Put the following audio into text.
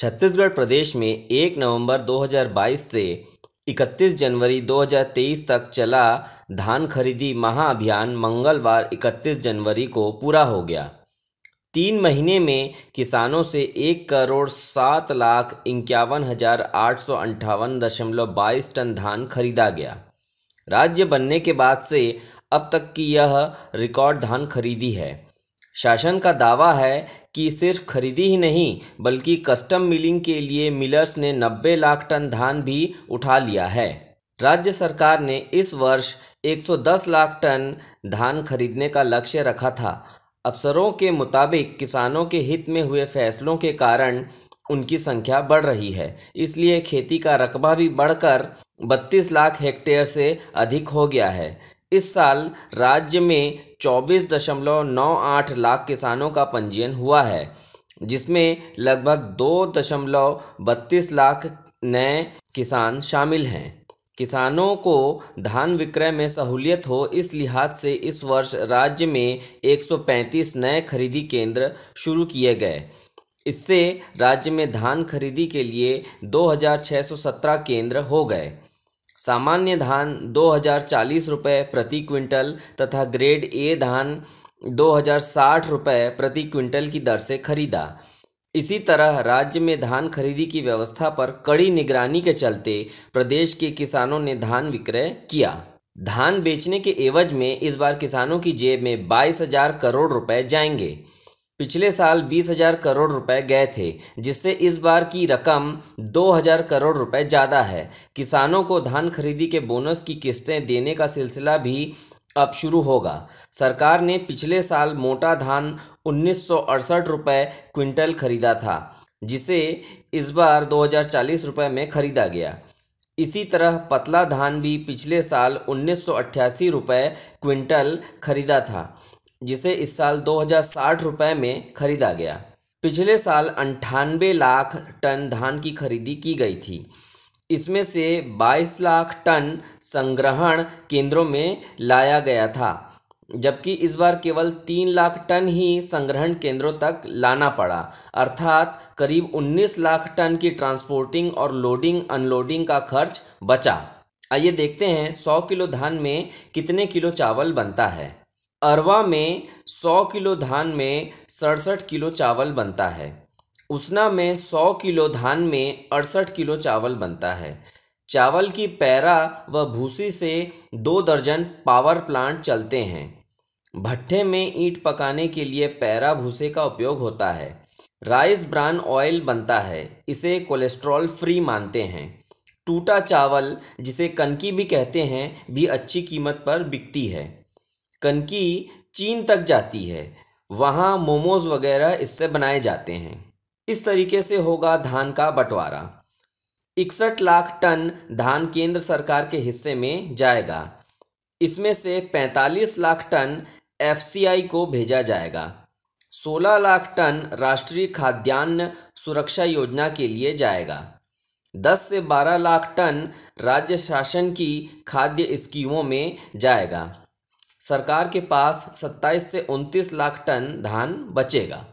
छत्तीसगढ़ प्रदेश में 1 नवंबर 2022 से 31 जनवरी 2023 तक चला धान खरीदी महाअभियान मंगलवार 31 जनवरी को पूरा हो गया तीन महीने में किसानों से एक करोड़ सात लाख इक्यावन हज़ार आठ सौ अंठावन दशमलव बाईस टन धान खरीदा गया राज्य बनने के बाद से अब तक की यह रिकॉर्ड धान खरीदी है शासन का दावा है कि सिर्फ खरीदी ही नहीं बल्कि कस्टम मिलिंग के लिए मिलर्स ने 90 लाख टन धान भी उठा लिया है राज्य सरकार ने इस वर्ष 110 लाख टन धान खरीदने का लक्ष्य रखा था अफसरों के मुताबिक किसानों के हित में हुए फैसलों के कारण उनकी संख्या बढ़ रही है इसलिए खेती का रकबा भी बढ़कर 32 लाख हेक्टेयर से अधिक हो गया है इस साल राज्य में चौबीस दशमलव नौ आठ लाख किसानों का पंजीयन हुआ है जिसमें लगभग दो दशमलव बत्तीस लाख नए किसान शामिल हैं किसानों को धान विक्रय में सहूलियत हो इस लिहाज से इस वर्ष राज्य में 135 नए खरीदी केंद्र शुरू किए गए इससे राज्य में धान खरीदी के लिए 2617 केंद्र हो गए सामान्य धान दो हज़ार चालीस रुपये प्रति क्विंटल तथा ग्रेड ए धान दो हज़ार साठ रुपये प्रति क्विंटल की दर से खरीदा इसी तरह राज्य में धान खरीदी की व्यवस्था पर कड़ी निगरानी के चलते प्रदेश के किसानों ने धान विक्रय किया धान बेचने के एवज में इस बार किसानों की जेब में बाईस हजार करोड़ रुपए जाएंगे पिछले साल 20,000 करोड़ रुपए गए थे जिससे इस बार की रकम 2,000 करोड़ रुपए ज़्यादा है किसानों को धान खरीदी के बोनस की किस्तें देने का सिलसिला भी अब शुरू होगा सरकार ने पिछले साल मोटा धान उन्नीस रुपए क्विंटल खरीदा था जिसे इस बार 2040 रुपए में खरीदा गया इसी तरह पतला धान भी पिछले साल उन्नीस रुपए क्विंटल खरीदा था जिसे इस साल दो हज़ार में खरीदा गया पिछले साल अंठानवे लाख टन धान की खरीदी की गई थी इसमें से 22 लाख टन संग्रहण केंद्रों में लाया गया था जबकि इस बार केवल 3 लाख टन ही संग्रहण केंद्रों तक लाना पड़ा अर्थात करीब 19 लाख टन की ट्रांसपोर्टिंग और लोडिंग अनलोडिंग का खर्च बचा आइए देखते हैं 100 किलो धान में कितने किलो चावल बनता है अरवा में सौ किलो धान में सड़सठ किलो चावल बनता है उसना में सौ किलो धान में अड़सठ किलो चावल बनता है चावल की पैरा व भूसी से दो दर्जन पावर प्लांट चलते हैं भट्ठे में ईंट पकाने के लिए पैरा भूसे का उपयोग होता है राइस ब्रान ऑयल बनता है इसे कोलेस्ट्रॉल फ्री मानते हैं टूटा चावल जिसे कनकी भी कहते हैं भी अच्छी कीमत पर बिकती है कनकी चीन तक जाती है वहाँ मोमोज वगैरह इससे बनाए जाते हैं इस तरीके से होगा धान का बंटवारा इकसठ लाख टन धान केंद्र सरकार के हिस्से में जाएगा इसमें से 45 लाख टन एफ को भेजा जाएगा 16 लाख टन राष्ट्रीय खाद्यान्न सुरक्षा योजना के लिए जाएगा 10 से 12 लाख टन राज्य शासन की खाद्य स्कीमों में जाएगा सरकार के पास 27 से 29 लाख टन धान बचेगा